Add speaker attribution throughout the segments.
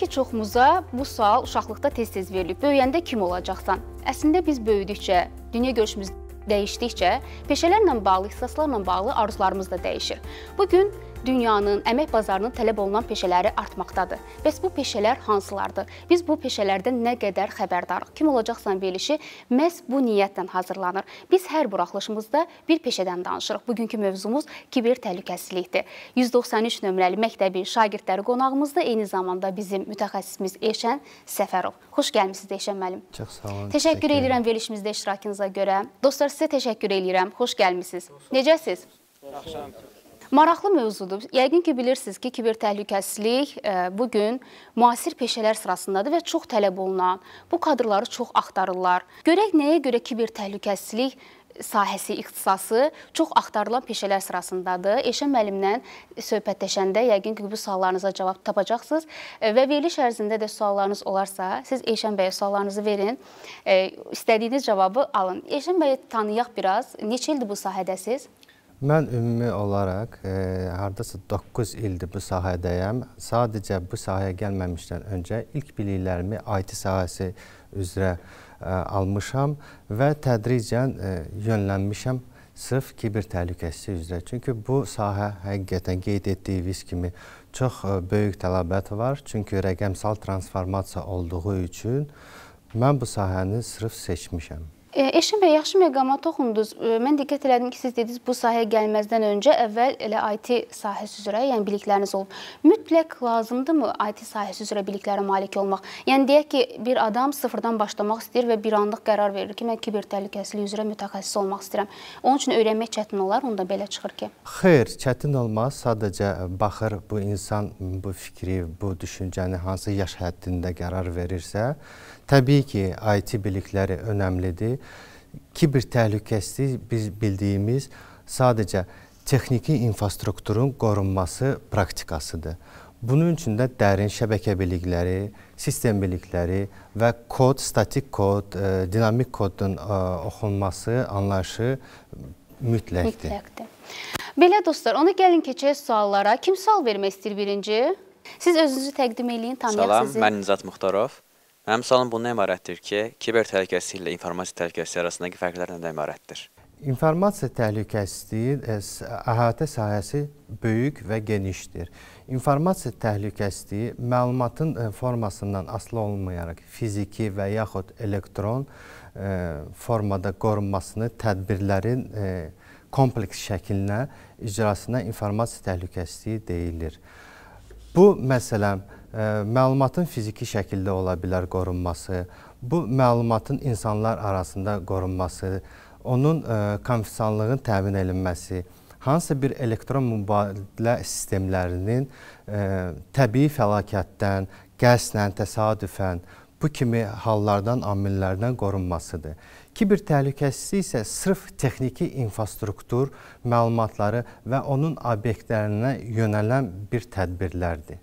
Speaker 1: ki, çoxumuza bu sual uşaqlıqda tez-tez verilib. Böyüyəndə kim olacaqsan? Əslində biz böyüdükcə, dünya görüşümüz dəyişdikcə, peşələrlə bağlı, ixtisaslarla bağlı arzularımız da dəyişir. Bu gün dünyanın əmək bazarının tələb olunan peşələri artmaqdadır. Bəs bu peşələr hansılardır? Biz bu peşələrdən nə qədər xəbərdarıq? Kim olacaqsan verilişi məhz bu niyyətlə hazırlanır. Biz hər buraxılışımızda bir peşədən danışırıq. Bugünkü mövzumuz kiber təhlükəsizlikdir. 193 nömrəli məktəbin şagirdləri qonağımızda eyni zamanda bizim mütəxəssisimiz Eşən Səfərov. Xoş gəlmisiniz Eşən müəllim.
Speaker 2: Çox sağ olun. Təşəkkür, təşəkkür edirəm
Speaker 1: verilişimizdə iştirakınıza görə. Dostlar sizə təşəkkür edirəm. Xoş gəlmisiniz. Necəsiz? Yaxşıyam. Maraqlı mövzudur. Yəqin ki, bilirsiniz ki, kiber təhlükəsizlik e, bu gün müasir peşələr sırasındadır və çox tələb olunan, bu kadrları çox axtarırlar. Görək nəyə görə kiber təhlükəsizlik sahəsi, ixtisası çox axtarılan peşələr sırasındadır. Eşən müəllimdən söhbətləşəndə yəqin ki, bu suallarınıza cavab tapacaqsınız e, və veriliş ərzində də suallarınız olarsa, siz Eşən bəyə suallarınızı verin. E, istədiyiniz cavabı alın. Eşən bəyi tanıyaq biraz. Neçə ildir bu sahədəsiz?
Speaker 2: Mən ümumi olaraq e, hardasa 9 ildir bu sahədəyəm. Sadəcə bu sahəyə gəlməmişdən öncə ilk biliklərimi IT sahəsi üzrə e, almışam və tədricən e, yönlənmişəm sırf kiber təhlükəsizliyi üzrə. Çünki bu sahə həqiqətən qeyd etdiyiniz kimi çox e, böyük tələbat var. Çünki rəqəmsal transformasiya olduğu üçün mən bu sahəni sırf seçmişəm.
Speaker 1: Eşin bəy, yaxşı məqama toxundunuz. Mən diqqət elədim ki, siz dediniz bu sahəyə gəlməzdən öncə əvvəl elə IT sahəsi üzrə, yəni bilikləriniz olub. Mütləq lazımdırmı IT sahəsi üzrə biliklərə malik olmaq? Yəni deyək ki, bir adam sıfırdan başlamaq istəyir və bir anlıq qərar verir ki, mən kiber təhlükəsizlik üzrə mütəxəssis olmaq istəyirəm. Onun üçün öyrənmək çətin olar, onda belə çıxır ki.
Speaker 2: Xeyr, çətin olmaz. Sadəcə e, baxır bu insan bu fikri, bu düşüncəni hansı yaş həddində qərar verirsə, Təbii ki, IT bilikləri önəmlidir. Kiber təhlükəsizlik biz bildiyimiz sadəcə texniki infrastrukturun qorunması praktikasıdır. Bunun üçün də dərin şəbəkə bilikləri, sistem bilikləri və kod, statik kod, e, dinamik kodun e, oxunması, anlayışı mütləqdir.
Speaker 1: mütləqdir. Belə dostlar, ona gəlin keçək suallara. Kim sual vermək istəyir birinci? Siz özünüzü təqdim eləyin, tanıyaq sizi. Salam, mən Nizat Muxtarov. Mənim sualım bundan ibarətdir
Speaker 2: ki, kiber təhlükəsizliyi ilə informasiya təhlükəsizliyi arasındakı fərqlər nədən ibarətdir? İnformasiya təhlükəsizliyi e, əhatə sahəsi böyük və genişdir. İnformasiya təhlükəsizliyi məlumatın e, formasından asılı olmayaraq fiziki və yaxud elektron e, formada qorunmasını tədbirlərin kompleks şəklinə icrasına informasiya təhlükəsizliyi deyilir. Bu məsələn məlumatın fiziki şəkildə ola bilər qorunması, bu məlumatın insanlar arasında qorunması, onun e, konfidanslığın təmin edilməsi, hansısa bir elektron mübadilə sistemlərinin e, təbii fəlakətdən, qəsdən, təsadüfən bu kimi hallardan, amillərdən qorunmasıdır. Kiber təhlükəsizlik isə sırf texniki infrastruktur məlumatları və onun obyektlərinə yönələn bir tədbirlərdir.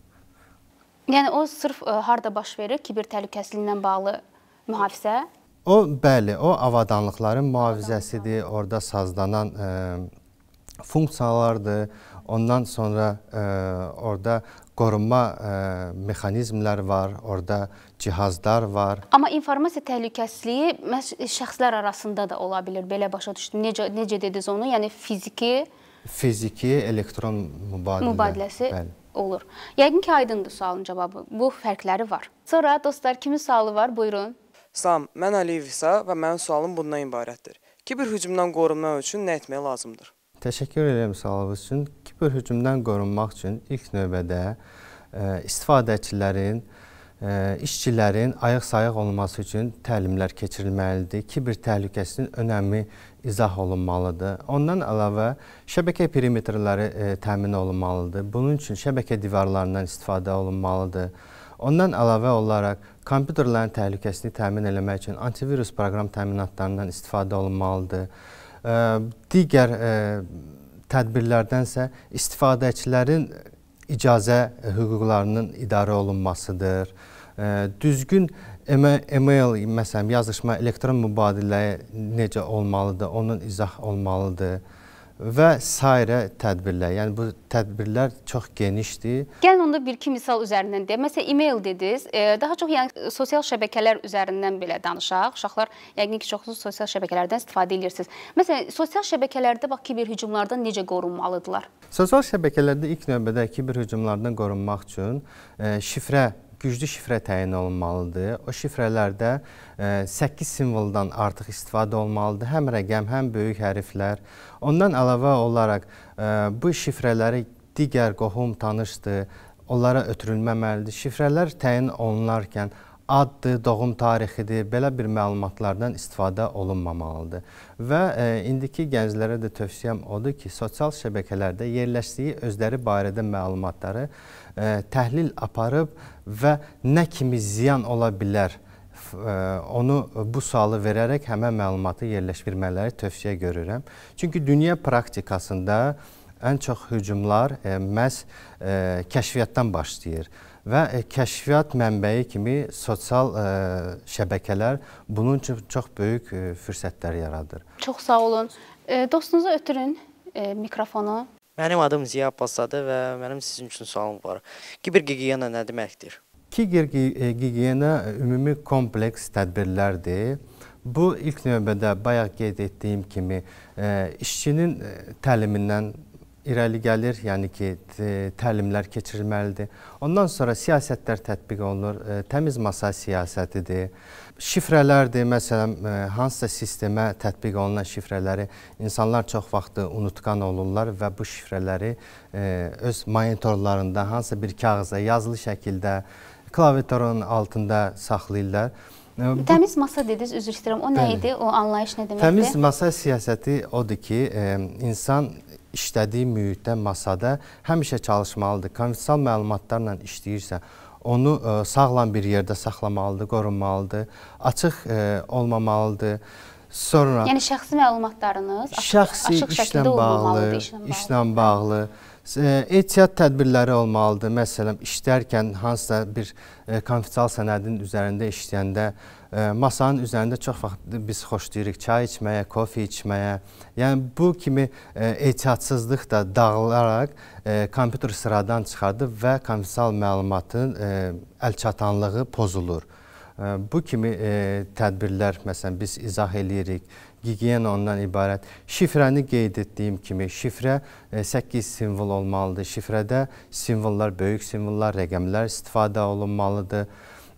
Speaker 1: Yəni o sırf ə, e, harda baş verir kiber təhlükəsizliklə bağlı mühafizə?
Speaker 2: O bəli, o avadanlıqların mühafizəsidir, orada sazlanan ə, e, funksiyalardır. Ondan sonra ə, e, orada qorunma ə, mexanizmlər var, orada cihazlar var.
Speaker 1: Amma informasiya təhlükəsizliyi məhz şəxslər arasında da ola bilər. Belə başa düşdüm. Necə necə dediniz onu? Yəni fiziki
Speaker 2: fiziki elektron mübadilə. mübadiləsi. Bəli
Speaker 1: olur. Yəqin ki, aydındır sualın cavabı. Bu fərqləri var. Sonra dostlar, kimin sualı var? Buyurun. Salam, mən Əliyev İsa və mənim sualım bundan ibarətdir. Kiber hücumdan qorunmaq üçün nə etmək lazımdır?
Speaker 2: Təşəkkür edirəm sualınız üçün. Kiber hücumdan qorunmaq üçün ilk növbədə ə, e, istifadəçilərin ə, işçilərin ayıq-sayıq olması üçün təlimlər keçirilməlidir. Kiber təhlükəsinin önəmi izah olunmalıdır. Ondan əlavə şəbəkə perimetrləri e, təmin olunmalıdır. Bunun üçün şəbəkə divarlarından istifadə olunmalıdır. Ondan əlavə olaraq kompüterlərin təhlükəsini təmin etmək üçün antivirus proqram təminatlarından istifadə olunmalıdır. E, digər e, tədbirlərdənsə istifadəçilərin icazə hüquqlarının idarə olunmasıdır. Düzgün email, məsələn, yazışma, elektron mübadiləyə necə olmalıdır, onun izah olmalıdır və s. tədbirlər. Yəni bu tədbirlər çox genişdir.
Speaker 1: Gəl onda bir-iki misal üzərindən deyək. Məsələn, e-mail dediniz. E, daha çox yəni sosial şəbəkələr üzərindən belə danışaq. Uşaqlar yəqin ki, çoxlu sosial şəbəkələrdən istifadə edirsiniz. Məsələn, sosial şəbəkələrdə bax kiber hücumlardan necə qorunmalıdılar?
Speaker 2: Sosial şəbəkələrdə ilk növbədə kiber hücumlardan qorunmaq üçün e, şifrə güclü şifrə təyin olunmalıdır. O şifrələrdə 8 e, simvoldan artıq istifadə olmalıdır. Həm rəqəm, həm böyük hərflər. Ondan əlavə olaraq e, bu şifrələri digər qohum tanışdır, onlara ötürülməməlidir. Şifrələr təyin olunarkən addır, doğum tarixidir, belə bir məlumatlardan istifadə olunmamalıdır. Və e, indiki gənclərə də tövsiyəm odur ki, sosial şəbəkələrdə yerləşdiyi özləri barədə məlumatları e, təhlil aparıb və nə kimi ziyan ola bilər e, onu bu sualı verərək həmən məlumatı yerləşdirmələri tövsiyə görürəm. Çünki dünya praktikasında ən çox hücumlar e, məhz e, kəşfiyyatdan başlayır və e, kəşfiyyat mənbəyi kimi sosial ə, şəbəkələr bunun üçün çox böyük ə, fürsətlər yaradır.
Speaker 1: Çox sağ olun. E, dostunuzu ötürün e, mikrofonu.
Speaker 2: Mənim adım Ziya Abbasadır və mənim sizin üçün sualım var. Kiber gigiyena nə deməkdir? Kiber gigiyena ümumi kompleks tədbirlərdir. Bu ilk növbədə bayaq qeyd etdiyim kimi ə, işçinin ə, təlimindən irəli gəlir, yəni ki, təlimlər keçirilməlidir. Ondan sonra siyasətlər tətbiq olunur. E, təmiz masa siyasətidir. Şifrələrdir, məsələn, e, hansısa sistemə tətbiq olunan şifrələri insanlar çox vaxtı unutqan olurlar və bu şifrələri e, öz monitorlarında hansısa bir kağıza yazılı şəkildə klaviaturun altında saxlayırlar. Bu, təmiz
Speaker 1: masa dediniz, üzr istəyirəm. O bəli. nə idi? O anlayış nə deməkdir? Təmiz
Speaker 2: masa siyasəti odur ki, insan işlədiyi mühitdə, masada həmişə çalışmalıdır. Konfidensial məlumatlarla işləyirsə, onu ə, e, sağlam bir yerdə saxlamalıdır, qorunmalıdır, açıq ə, e, olmamalıdır. Sonra Yəni
Speaker 1: şəxsi məlumatlarınız şəxsi açıq işlə bağlı,
Speaker 2: işlə bağlı e, ehtiyat tədbirləri olmalıdır. Məsələn, işləyərkən hansısa bir konfidensial sənədin üzərində işləyəndə masanın üzərində çox vaxt biz xoşlayırıq çay içməyə, kofe içməyə. Yəni bu kimi ehtiyatsızlıq da dağılaraq kompüter sıradan çıxardı və konfidensial məlumatın əlçatanlığı pozulur. Bu kimi tədbirlər məsələn biz izah eləyirik. Gigiyena ondan ibarət. Şifrəni qeyd etdiyim kimi şifrə 8 simvol olmalıdır. Şifrədə simvollar, böyük simvollar, rəqəmlər istifadə olunmalıdır.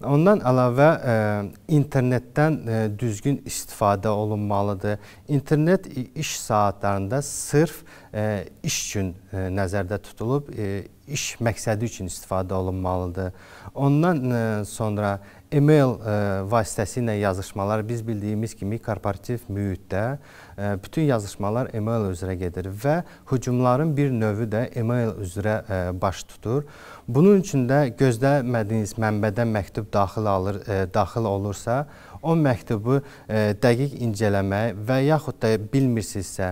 Speaker 2: Ondan əlavə ə, e, internetdən ə, e, düzgün istifadə olunmalıdır. İnternet iş saatlarında sırf ə, e, iş üçün ə, nəzərdə tutulub ə, iş məqsədi üçün istifadə olunmalıdır. Ondan ə, sonra e-mail ə, vasitəsilə yazışmalar biz bildiyimiz kimi korporativ mühitdə ə, bütün yazışmalar e-mail üzrə gedir və hücumların bir növü də e-mail üzrə ə, baş tutur. Bunun üçün də gözləmədiyiniz mənbədən məktub daxil, alır, e, daxil olursa, o məktubu e, dəqiq incələmək və yaxud da bilmirsinizsə,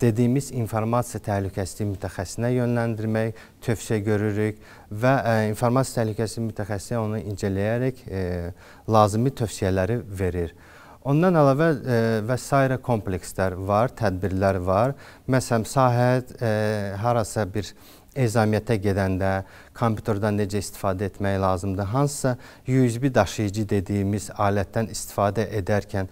Speaker 2: dediyimiz informasiya təhlükəsizliyi mütəxəssisinə yönləndirmək tövsiyə görürük və ə, e, informasiya təhlükəsizliyi mütəxəssisi onu incələyərək ə, e, lazımi tövsiyələri verir. Ondan əlavə e, və sairə komplekslər var, tədbirlər var. Məsələn, sahə e, harasa bir e, ezamiyyətə gedəndə kompüterdən necə istifadə etmək lazımdır, hansısa USB daşıyıcı dediyimiz alətdən istifadə edərkən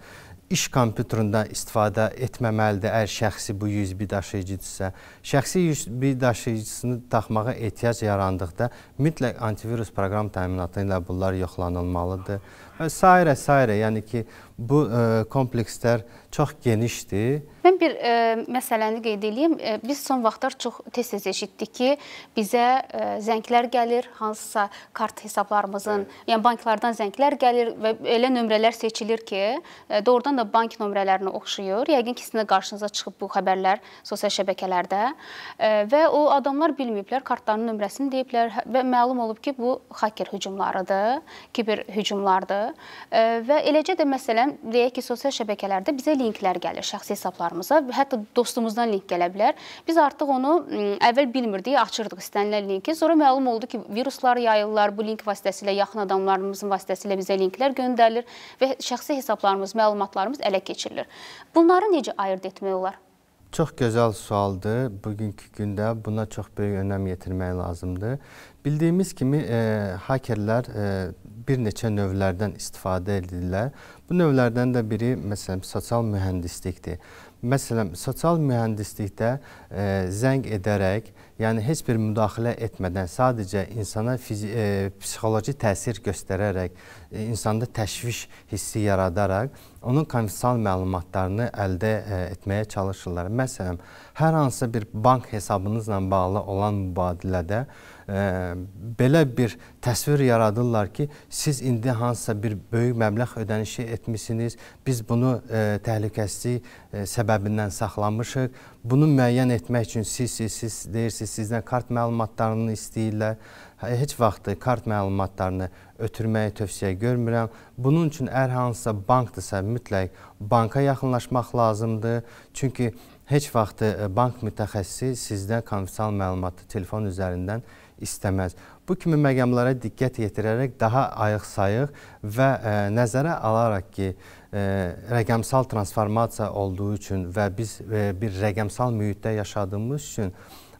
Speaker 2: iş kompüterindən istifadə etməməlidir əgər şəxsi bu USB daşıyıcıdırsa. Şəxsi USB daşıyıcısını taxmağa ehtiyac yarandıqda mütləq antivirus proqram təminatı ilə bunlar yoxlanılmalıdır. Və sairə, sairə, yəni ki, bu ə, e, komplekslər çox genişdir.
Speaker 1: Mən bir ə, e, məsələni qeyd edeyim. E, biz son vaxtlar çox tez-tez eşitdik ki, bizə ə, zənglər gəlir, hansısa kart hesablarımızın, evet. yəni banklardan zənglər gəlir və elə nömrələr seçilir ki, ə, doğrudan da bank nömrələrinə oxşuyur. Yəqin ki, sizin də qarşınıza çıxıb bu xəbərlər sosial şəbəkələrdə ə, və o adamlar bilməyiblər kartların nömrəsini deyiblər hə, və məlum olub ki, bu hacker hücumlarıdır, kiber hücumlardır ə, və eləcə də məsələn məsələn, deyək ki, sosial şəbəkələrdə bizə linklər gəlir şəxsi hesablarımıza, hətta dostumuzdan link gələ bilər. Biz artıq onu əvvəl bilmirdik, açırdıq istənilən linki. Sonra məlum oldu ki, viruslar yayılırlar, bu link vasitəsilə yaxın adamlarımızın vasitəsilə bizə linklər göndərilir və şəxsi hesablarımız, məlumatlarımız ələ keçirilir. Bunları necə ayırd etmək olar?
Speaker 2: Çox gözəl sualdır. Bugünkü gündə buna çox böyük önəm yetirmək lazımdır. Bildiyimiz kimi e, hakerlər e, bir neçə növlərdən istifadə edirlər. Bu növlərdən də biri məsələn sosial mühəndislikdir. Məsələn, sosial mühəndislikdə e, zəng edərək, yəni heç bir müdaxilə etmədən sadəcə insana fizi, e, psixoloji təsir göstərərək, e, insanda təşviş hissi yaradaraq onun kommersial məlumatlarını əldə e, etməyə çalışırlar. Məsələn, hər hansısa bir bank hesabınızla bağlı olan mübadilədə e, belə bir təsvir yaradırlar ki, siz indi hansısa bir böyük məbləğ ödənişi etmisiniz, biz bunu təhlükəsizlik səbəbindən saxlamışıq. Bunu müəyyən etmək üçün siz, siz, siz deyirsiniz, sizdən kart məlumatlarını istəyirlər. Hə, heç vaxt kart məlumatlarını ötürməyi tövsiyə görmürəm. Bunun üçün hər hansısa bankdırsa mütləq banka yaxınlaşmaq lazımdır. Çünki heç vaxt bank mütəxəssisi sizdən konfidensial məlumatı telefon üzərindən istəməz. Bu kimi məqamlara diqqət yetirərək daha ayıq-sayıq və ə, e, nəzərə alaraq ki, ə, e, rəqəmsal transformasiya olduğu üçün və biz ə, e, bir rəqəmsal mühitdə yaşadığımız üçün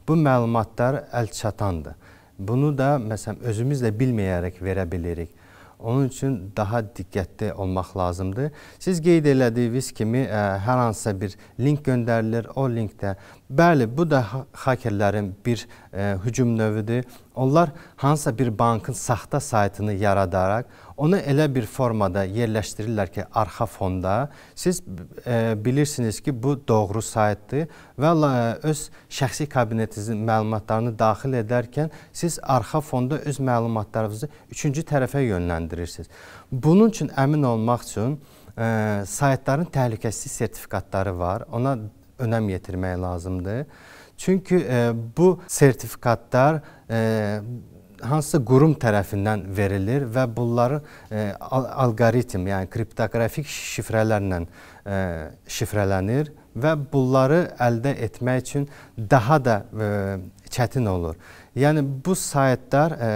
Speaker 2: bu məlumatlar əlçatandır. Bunu da məsələn özümüz də bilməyərək verə bilirik. Onun üçün daha diqqətli olmaq lazımdır. Siz qeyd elədiyiniz kimi ə, hər hansısa bir link göndərilir. O linkdə Bəli, bu da hakerlərin bir e, hücum növüdür. Onlar hansısa bir bankın saxta saytını yaradaraq onu elə bir formada yerləşdirirlər ki, arxa fonda siz e, bilirsiniz ki, bu doğru saytdır və e, öz şəxsi kabinetinizin məlumatlarını daxil edərkən siz arxa fonda öz məlumatlarınızı üçüncü tərəfə yönləndirirsiniz. Bunun üçün əmin olmaq üçün e, saytların təhlükəsizlik sertifikatları var. Ona önəm yetirmək lazımdır. Çünki e, bu sertifikatlar e, hansısa qurum tərəfindən verilir və e, e, bunları e, alqoritm, yəni kriptografik şifrələrlə e, şifrələnir və bunları əldə etmək üçün daha da e, çətin olur. Yəni bu saytlar e,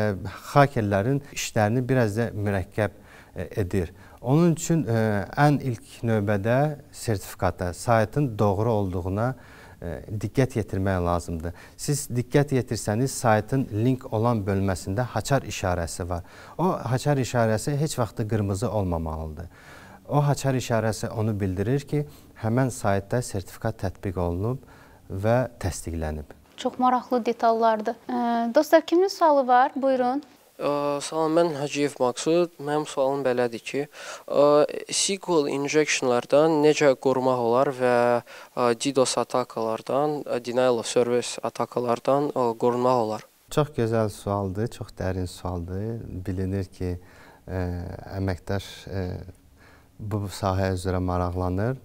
Speaker 2: hakerlərin işlərini biraz da mürəkkəb e, edir. Onun üçün ə, e, ən ilk növbədə sertifikata, saytın doğru olduğuna ə, e, diqqət yetirmək lazımdır. Siz diqqət yetirsəniz, saytın link olan bölməsində haçar işarəsi var. O haçar işarəsi heç vaxt qırmızı olmamalıdır. O haçar işarəsi onu bildirir ki, həmən saytda sertifikat tətbiq olunub və təsdiqlənib.
Speaker 1: Çox maraqlı detallardır. E, dostlar, kimin sualı var? Buyurun.
Speaker 2: Salam, mən Hacıyev Maksud. Mənim sualım belədir ki, SQL injectionlardan necə qorumaq olar və DDoS atakalardan,
Speaker 1: denial of service atakalardan qorunmaq olar?
Speaker 2: Çox gözəl sualdır, çox dərin sualdır. Bilinir ki, ə, əməkdaş ə, bu sahə üzrə maraqlanır.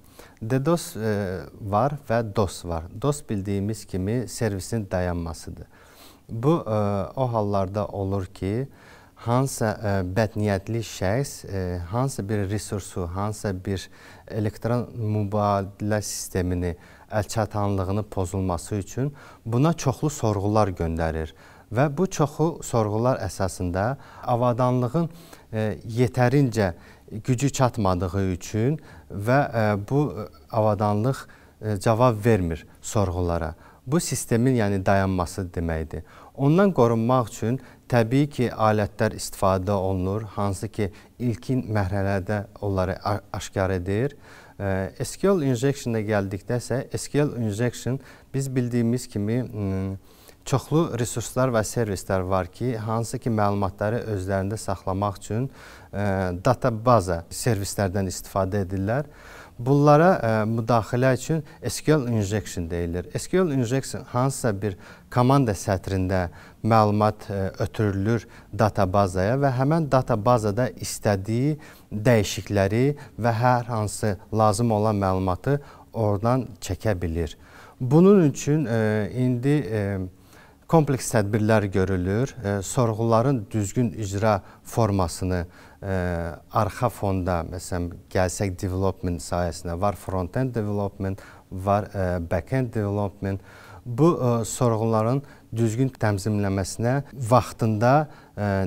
Speaker 2: DDoS ə, var və DOS var. DOS bildiyimiz kimi servisin dayanmasıdır. Bu ə, e, o hallarda olur ki, hansısa ə, e, bədniyyətli şəxs ə, e, hansısa bir resursu, hansısa bir elektron mübadilə sistemini əlçatanlığını pozulması üçün buna çoxlu sorğular göndərir və bu çoxu sorğular əsasında avadanlığın ə, yetərincə gücü çatmadığı üçün və ə, bu avadanlıq ə, cavab vermir sorğulara bu sistemin yəni dayanması deməkdir. Ondan qorunmaq üçün təbii ki, alətlər istifadə olunur, hansı ki, ilkin mərhələdə onları aşkar edir. E, SQL injection-a gəldikdə isə SQL injection biz bildiyimiz kimi çoxlu resurslar və servislər var ki, hansı ki məlumatları özlərində saxlamaq üçün databaza servislərdən istifadə edirlər. Bunlara ə, e, müdaxilə üçün SQL injection deyilir. SQL injection hansısa bir komanda sətrində məlumat ə, e, ötürülür databazaya və həmən databazada istədiyi dəyişikləri və hər hansı lazım olan məlumatı oradan çəkə bilir. Bunun üçün ə, e, indi ə, kompleks tədbirlər görülür, e, sorğuların düzgün icra formasını ə, arxa fonda məsələn gəlsək development sayəsində var front-end development, var ə, back-end development. Bu ə, sorğuların düzgün tənzimləməsinə vaxtında ə,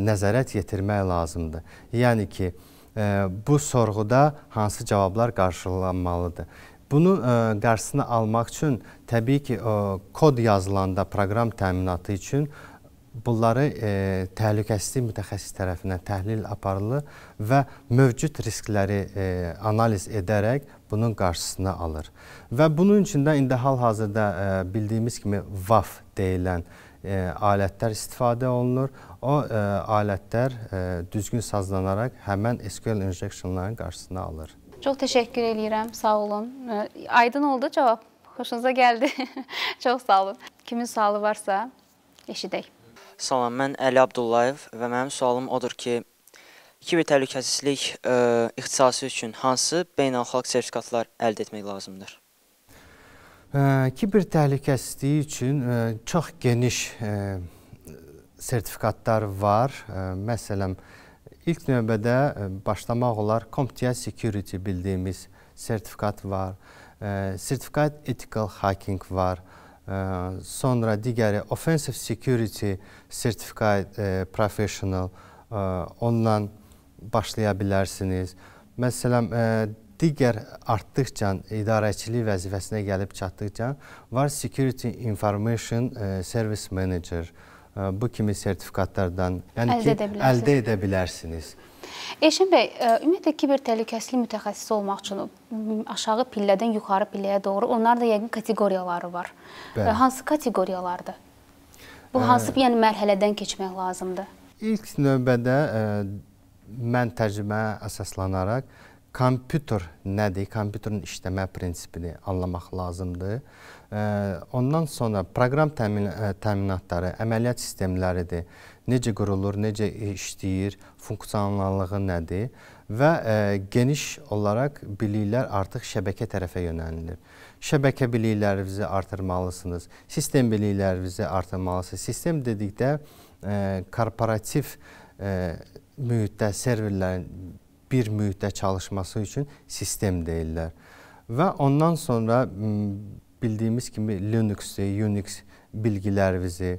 Speaker 2: nəzarət yetirmək lazımdır. Yəni ki, ə, bu sorğuda hansı cavablar qarşılanmalıdır? Bunun ə, qarşısını almaq üçün təbii ki, ə, kod yazılanda proqram təminatı üçün ə, bunları e, təhlükəsizlik mütəxəssis tərəfindən təhlil aparılır və mövcud riskləri e, analiz edərək bunun qarşısını alır. Və bunun üçün də indi hal-hazırda e, bildiyimiz kimi VAF deyilən e, alətlər istifadə olunur. O e, alətlər e, düzgün sazlanaraq həmin SQL injectionların qarşısını alır.
Speaker 1: Çox təşəkkür eləyirəm. Sağ olun. E, aydın oldu cavab. Xoşunuza gəldi. Çox sağ olun. Kimin sualı varsa eşidək.
Speaker 2: Salam, mən Əli Abdullayev və mənim sualım odur ki, kiber təhlükəsizlik ə, e, ixtisası üçün hansı beynəlxalq sertifikatlar əldə etmək lazımdır? Ə, e, kiber təhlükəsizliyi üçün ə, e, çox geniş ə, sertifikatlar var. Ə, məsələn, ilk növbədə ə, başlamaq olar CompTIA Security bildiyimiz sertifikat var. Ə, sertifikat Ethical Hacking var. Ə, Э, sonra digəri offensive security certified e, professional e, ondan başlaya bilərsiniz. Məsələn, e, digər artdıqca idarəçilik vəzifəsinə gəlib çatdıqca var security information service manager. E, bu kimi sertifikatlardan yəni əldə, ki, edə, bilərsiniz. əldə edə bilərsiniz.
Speaker 1: Elşən bəy, e, ümumiyyətlə kiber təhlükəsizlik mütəxəssisi olmaq üçün aşağı pillədən yuxarı pilləyə doğru onların da yəqin kateqoriyaları var. E, Bəli. Hansı kateqoriyalardır? Bu hansı yəni mərhələdən keçmək lazımdır?
Speaker 2: İlk növbədə ə, e, mən təcrübəyə əsaslanaraq kompüter nədir, kompüterin işləmə prinsipini anlamaq lazımdır. Ondan sonra proqram təmin, e, təminatları, əməliyyat sistemləridir. Necə qurulur, necə işləyir, funksionallığı nədir və ə, e, geniş olaraq biliklər artıq şəbəkə tərəfə yönəlilir. Şəbəkə biliklərinizi artırmalısınız, sistem biliklərinizi artırmalısınız. Sistem dedikdə ə, e, korporativ ə, mühitdə serverlərin bir mühitdə çalışması üçün sistem deyirlər. Və ondan sonra bildiyimiz kimi Linux-i, Unix bilgilərimizi,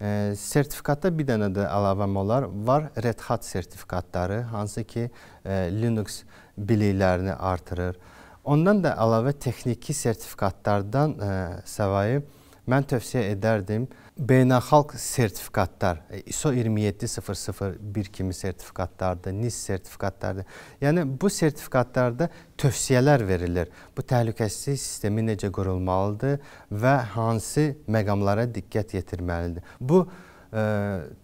Speaker 2: ə, sertifikatda bir dənə də əlavəm olar, var Red Hat sertifikatları, hansı ki ə, e, Linux biliklərini artırır. Ondan da əlavə texniki sertifikatlardan ə, e, səvayi mən tövsiyə edərdim, ə, beynəlxalq sertifikatlar, e, ISO 27001 kimi sertifikatlardır, NIS sertifikatlardır. Yəni bu sertifikatlarda tövsiyələr verilir. Bu təhlükəsizlik sistemi necə qurulmalıdır və hansı məqamlara diqqət yetirməlidir. Bu ə, e,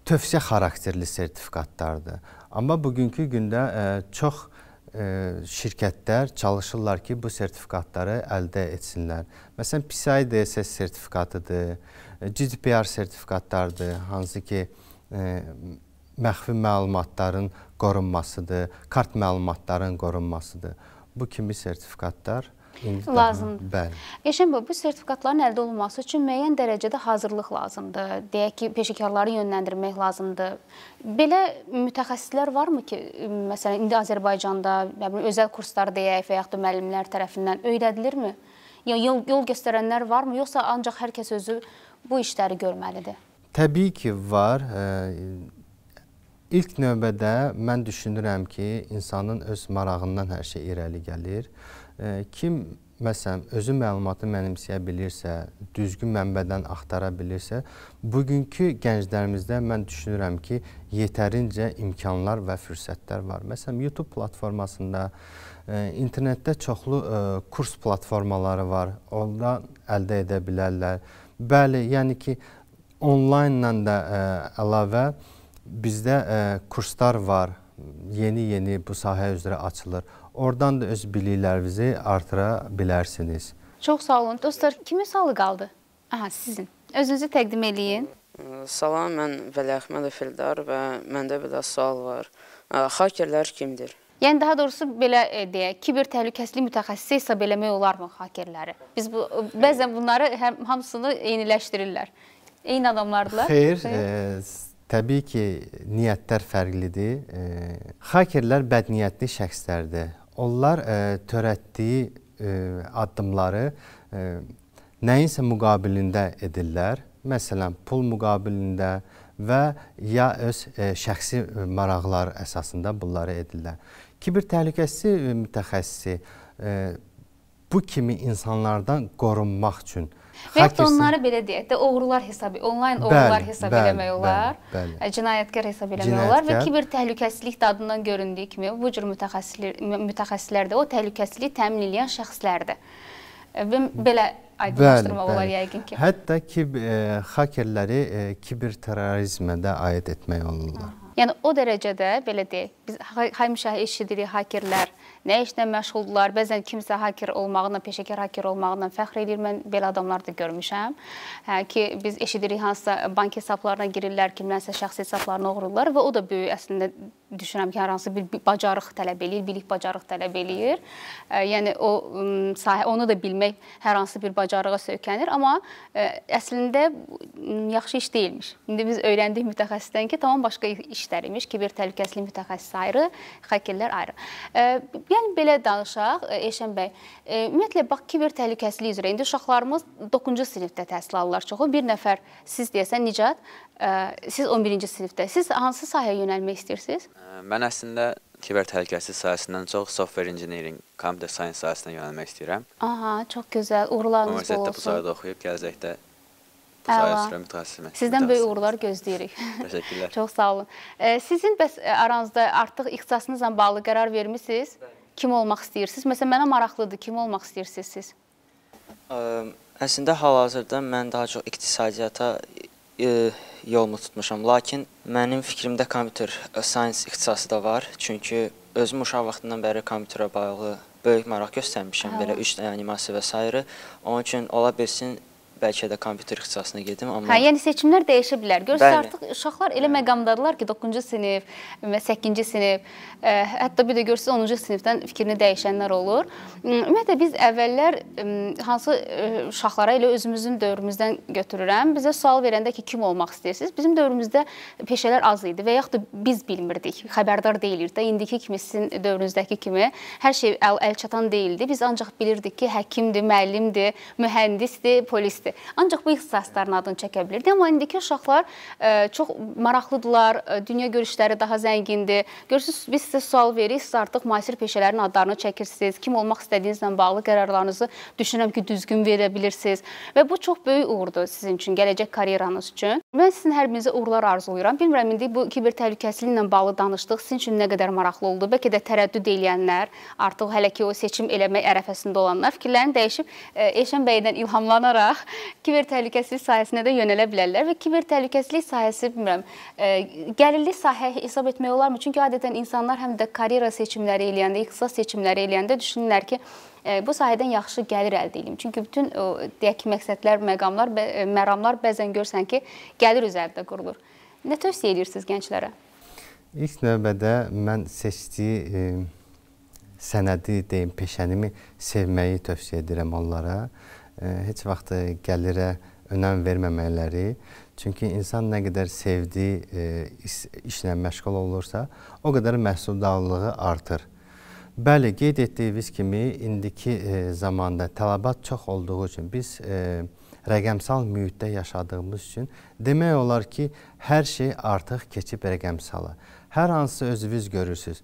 Speaker 2: tövsiyə xarakterli sertifikatlardır. Amma bugünkü gündə ə, e, çox ə, şirkətlər çalışırlar ki, bu sertifikatları əldə etsinlər. Məsələn, PCI DSS sertifikatıdır E, GDPR sertifikatlardır, hansı ki ə, e, məxfi məlumatların qorunmasıdır, kart məlumatların qorunmasıdır. Bu kimi sertifikatlar İndi lazımdır. Bəli.
Speaker 1: Yaşən bəy, bu sertifikatların əldə olunması üçün müəyyən dərəcədə hazırlıq lazımdır. Deyək ki, peşəkarları yönləndirmək lazımdır. Belə mütəxəssislər varmı ki, məsələn, indi Azərbaycanda bilmirəm, özəl kurslar deyək və yaxud da müəllimlər tərəfindən öyrədilirmi? Ya yol, yol göstərənlər varmı, yoxsa ancaq hər kəs özü bu işləri görməlidir?
Speaker 2: Təbii ki, var. İlk növbədə mən düşünürəm ki, insanın öz marağından hər şey irəli gəlir. Kim məsələn, özü məlumatı mənimsəyə bilirsə, düzgün mənbədən axtara bilirsə, bugünkü gənclərimizdə mən düşünürəm ki, yetərincə imkanlar və fürsətlər var. Məsələn, YouTube platformasında, e, internetdə çoxlu e, kurs platformaları var. Onda əldə edə bilərlər. Bəli, yəni ki, onlaynla da ə, e, əlavə bizdə ə, e, kurslar var. Yeni-yeni bu sahə üzrə açılır. Oradan da öz biliklərinizi artıra bilərsiniz.
Speaker 1: Çox sağ olun. Dostlar, kimin sualı qaldı? Aha, sizin. Özünüzü təqdim eləyin. E, salam, mən Vəli Əhmədov Eldar və məndə belə sual var. Xakerlər kimdir? Yəni daha doğrusu belə e, deyək, kiber təhlükəsizlik mütəxəssisi hesab eləmək olarmı hakerləri? Biz bu e, bəzən bunları həm hamısını eyniləşdirirlər. Eyni adamlardılar. Xeyr, e, Xeyr.
Speaker 2: E, təbii ki, niyyətlər fərqlidir. E, hakerlər bədniyyətli şəxslərdir. Onlar e, törətdiyi e, addımları e, nəyinsə müqabilində edirlər. Məsələn, pul müqabilində, və ya öz ə, şəxsi maraqlar əsasında bunları edirlər. Kiber təhlükəsi e, mütəxəssisi e, bu kimi insanlardan qorunmaq üçün Və ya onları
Speaker 1: belə deyək də oğrular hesab, onlayn oğrular bəli, hesab bəli, eləmək olar. Bəli, bəli. E, cinayətkar hesab eləmək Cinayətkar. olar və kiber təhlükəsizlik də adından göründüyü kimi bu cür mütəxəssislər mütəxəssislər də o təhlükəsizliyi təmin edən şəxslərdir. Və belə aydınlaşdırmaq olar yəqin ki.
Speaker 2: Hətta ki e, hakerləri e, kiber terrorizmə də aid etmək olurlar. Hı.
Speaker 1: Yəni o dərəcədə belə deyək, biz həmişə eşidirik hakerlər nə işlə məşğuldurlar, bəzən kimsə hacker olmağına, peşəkar hacker olmağına fəxr edir. Mən belə adamlar da görmüşəm. Hə ki, biz eşidirik hansısa bank hesablarına girirlər, kimlənsə şəxsi hesablarına oğururlar və o da böyük əslində düşünürəm ki, hər hansı bir bacarıq tələb eləyir, bilik bacarıq tələb eləyir. Hə, yəni o sahə onu da bilmək hər hansı bir bacarığa söykənir, amma e, əslində yaxşı iş deyilmiş. İndi biz öyrəndik mütəxəssisdən ki, tamam başqa işlər imiş. Kiber təhlükəsizlik mütəxəssisi ayrı, hackerlər ayrı. Hə, Yəni belə danışaq, e, Eşən bəy. E, ümumiyyətlə bax kiber təhlükəsizlik üzrə indi uşaqlarımız 9-cu sinifdə təhsil alırlar çoxu. Bir nəfər siz deyəsən Nicat, e, siz 11-ci sinifdə. Siz hansı sahəyə yönəlmək istəyirsiniz? Mən əslində kiber təhlükəsizlik sahəsindən çox software engineering, computer science sahəsinə yönəlmək istəyirəm. Aha, çox gözəl. Uğurlarınız bol olsun. Universitetdə bu sahədə oxuyub gələcəkdə Əla.
Speaker 2: Sizdən böyük uğurlar
Speaker 1: gözləyirik. Təşəkkürlər. Çox sağ olun. Sizin bəs aranızda artıq ixtisasınızla bağlı qərar vermisiniz? Bəli kim olmaq istəyirsiniz? Məsələn, mənə maraqlıdır, kim olmaq istəyirsiniz siz?
Speaker 2: Əslində, hal-hazırda mən daha çox iqtisadiyyata yolumu tutmuşam. Lakin mənim fikrimdə kompüter science ixtisası da var. Çünki özüm uşaq vaxtından bəri kompüterə bağlı böyük maraq göstərmişəm, Hələ. belə 3 animasiya və s. Onun üçün ola bilsin, bəlkə də kompüter ixtisasına gedim. Amma... Hə,
Speaker 1: yəni seçimlər dəyişə bilər. Görürsünüz, artıq uşaqlar elə hə. məqamdadırlar ki, 9-cu sinif, 8-ci sinif, ə, e, hətta bir də görürsünüz 10-cu sinifdən fikrini dəyişənlər olur. Ümumiyyətlə biz əvvəllər ə, hansı ə, e, uşaqlara elə özümüzün dövrümüzdən götürürəm. Bizə sual verəndə ki, kim olmaq istəyirsiniz? Bizim dövrümüzdə peşələr az idi və yaxud da biz bilmirdik, xəbərdar deyildik də. İndiki kimi sizin dövrünüzdəki kimi hər şey əl, əl çatan deyildi. Biz ancaq bilirdik ki, həkimdir, müəllimdir, mühəndisdir, polisdir idi. Ancaq bu ixtisasların adını çəkə bilirdi. Amma indiki uşaqlar ə, e, çox maraqlıdırlar, e, dünya görüşləri daha zəngindir. Görürsüz, biz sizə sual veririk, siz artıq müasir peşələrin adlarını çəkirsiniz. Kim olmaq istədiyinizlə bağlı qərarlarınızı düşünürəm ki, düzgün verə bilirsiniz. Və bu çox böyük uğurdur sizin üçün, gələcək karyeranız üçün. Mən sizin hər birinizə uğurlar arzulayıram. Bilmirəm indi bu kiber təhlükəsizliklə bağlı danışdıq. Sizin üçün nə qədər maraqlı oldu? Bəlkə də tərəddüd eləyənlər, artıq hələ ki o seçim eləmək ərəfəsində olanlar fikirlərini dəyişib Elşən bəydən ilhamlanaraq kiber təhlükəsizlik sahəsinə də yönələ bilərlər və kiber təhlükəsizlik sahəsi bilmirəm, e, gəlirli sahə hesab etmək olarmı? Çünki adətən insanlar həm də karyera seçimləri eləyəndə, ixtisas seçimləri eləyəndə düşünürlər ki, e, bu sahədən yaxşı gəlir əldə edim. Çünki bütün o deyək ki, məqsədlər, məqamlar, e, məramlar bəzən görsən ki, gəlir üzərində qurulur. Nə tövsiyə edirsiniz gənclərə?
Speaker 2: İlk növbədə mən seçdiyi sənədi deyim, peşənimi sevməyi tövsiyə edirəm onlara. E, heç vaxt gəlirə önəm verməmələri. Çünki insan nə qədər sevdiyi e, iş, işlə məşğul olursa, o qədər məhsuldarlığı artır. Bəli, qeyd etdiyiniz kimi indiki e, zamanda tələbat çox olduğu üçün biz rəqəmsal mühitdə yaşadığımız üçün demək olar ki, hər şey artıq keçib rəqəmsala. Hər hansı özünüz görürsüz,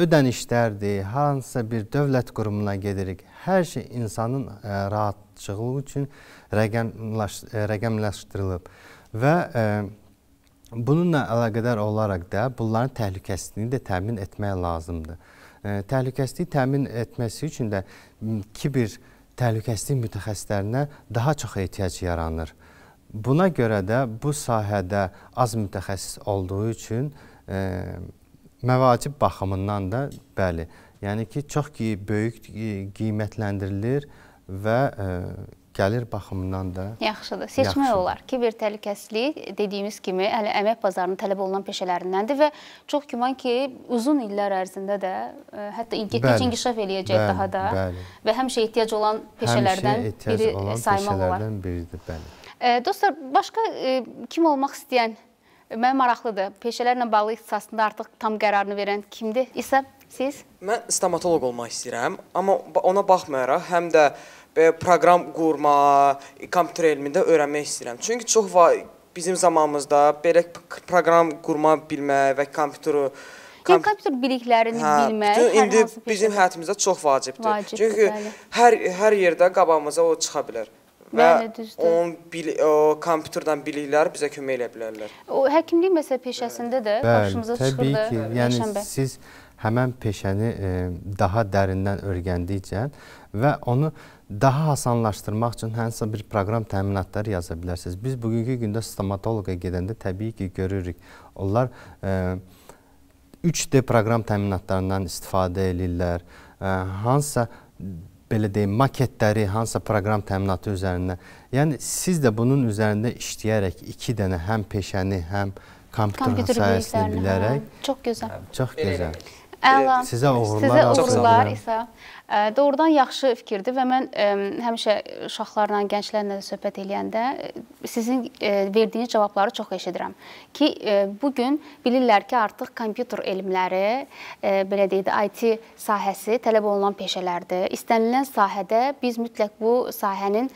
Speaker 2: ödənişlərdir, hansısa bir dövlət qurumuna gedirik. Hər şey insanın e, rahatçılığı üçün rəqəmlaş, e, rəqəmləşdirilib və e, bununla əlaqədar olaraq da bunların təhlükəsizliyini də təmin etmək lazımdır. Təhlükəsizliyi təmin etməsi üçün də kiber təhlükəsizlik mütəxəssislərinə daha çox ehtiyac yaranır. Buna görə də bu sahədə az mütəxəssis olduğu üçün məvacib baxımından da bəli, yəni ki, çox ki, böyük qiymətləndirilir və ə, e, gəlir baxımından da
Speaker 1: yaxşıdır. Seçmək yaxşıdır. olar. Kiber təhlükəsizlik dediyimiz kimi hələ əmək bazarının tələb olunan peşələrindəndir və çox güman ki, uzun illər ərzində də ə, e, hətta getdikcə inkişaf eləyəcək bəli, daha da bəli. və həmişə ehtiyac olan peşələrdən biri olan saymaq olar.
Speaker 2: Biridir, bəli.
Speaker 1: Ə, e, dostlar, başqa ə, kim olmaq istəyən Mən maraqlıdır. Peşələrlə bağlı ixtisasında artıq tam qərarını verən kimdir? İsa, siz? Mən stomatoloq olmaq istəyirəm, amma ona baxmayaraq həm də e, proqram qurma, kompüter elmində öyrənmək istəyirəm. Çünki çox bizim zamanımızda belə proqram qurma bilmək və kompüteri Yəni kompüter biliklərini hə, bilmək. Bütün indi bizim həyatımızda çox vacibdir. vacibdir Çünki bəli. hər hər yerdə qabağımıza o çıxa bilər. Bəli, düzdür. Onun bil o, kompüterdən biliklər bizə kömək elə bilərlər. O həkimlik məsələ peşəsində də Bəli, qarşımıza təbii çıxırdı. Ki, yəni Peşəmbə. siz
Speaker 2: həmən peşəni e, daha dərindən öyrəndikcə və onu daha asanlaşdırmaq üçün hansısa bir proqram təminatları yaza bilərsiniz. Biz bugünkü gündə stomatoloqa gedəndə təbii ki, görürük. Onlar e, 3D proqram təminatlarından istifadə edirlər. E, hansısa belə deyim, maketləri, hansısa proqram təminatı üzərində. Yəni siz də bunun üzərində işləyərək iki dənə həm peşəni, həm kompüter sayəsini hə. bilərək. Hə, çox gözəl. Çox gözəl. Əla. Sizə uğurlar. Sizə uğurlar İsa.
Speaker 1: Doğrudan yaxşı fikirdir və mən həmişə uşaqlarla, gənclərlə də söhbət eləyəndə sizin verdiyiniz cavabları çox eşidirəm ki, bu gün bilirlər ki, artıq kompüter elmləri, belə deyək də IT sahəsi tələb olunan peşələrdir. İstənilən sahədə biz mütləq bu sahənin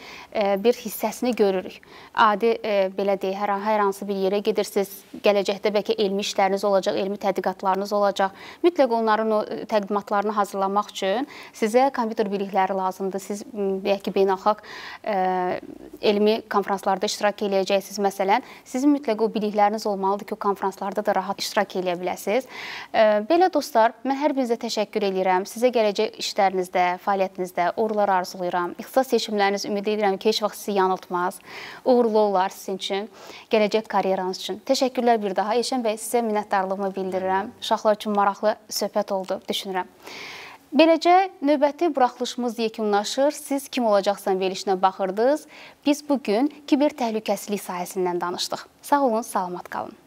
Speaker 1: bir hissəsini görürük. Adi belə deyək, hər hər hansı bir yerə gedirsiniz, gələcəkdə bəlkə elmi işləriniz olacaq, elmi tədqiqatlarınız olacaq. Mütləq onların o təqdimatlarını hazırlamaq üçün siz sizə kompüter bilikləri lazımdır. Siz deyək ki, beynəlxalq ə, e, elmi konfranslarda iştirak eləyəcəksiniz məsələn. Sizin mütləq o bilikləriniz olmalıdır ki, o konfranslarda da rahat iştirak eləyə biləsiniz. Ə, e, belə dostlar, mən hər birinizə təşəkkür edirəm. Sizə gələcək işlərinizdə, fəaliyyətinizdə uğurlar arzulayıram. İxtisas seçimləriniz ümid edirəm ki, heç vaxt sizi yanıltmaz. Uğurlu olar sizin üçün, gələcək karyeranız üçün. Təşəkkürlər bir daha. Elşən bəy, sizə minnətdarlığımı bildirirəm. Uşaqlar üçün maraqlı söhbət oldu, düşünürəm. Beləcə, növbəti buraxılışımız yekunlaşır. Siz kim olacaqsan verilişinə baxırdınız. Biz bugün kiber təhlükəsizlik sahəsindən danışdıq. Sağ olun, salamat qalın.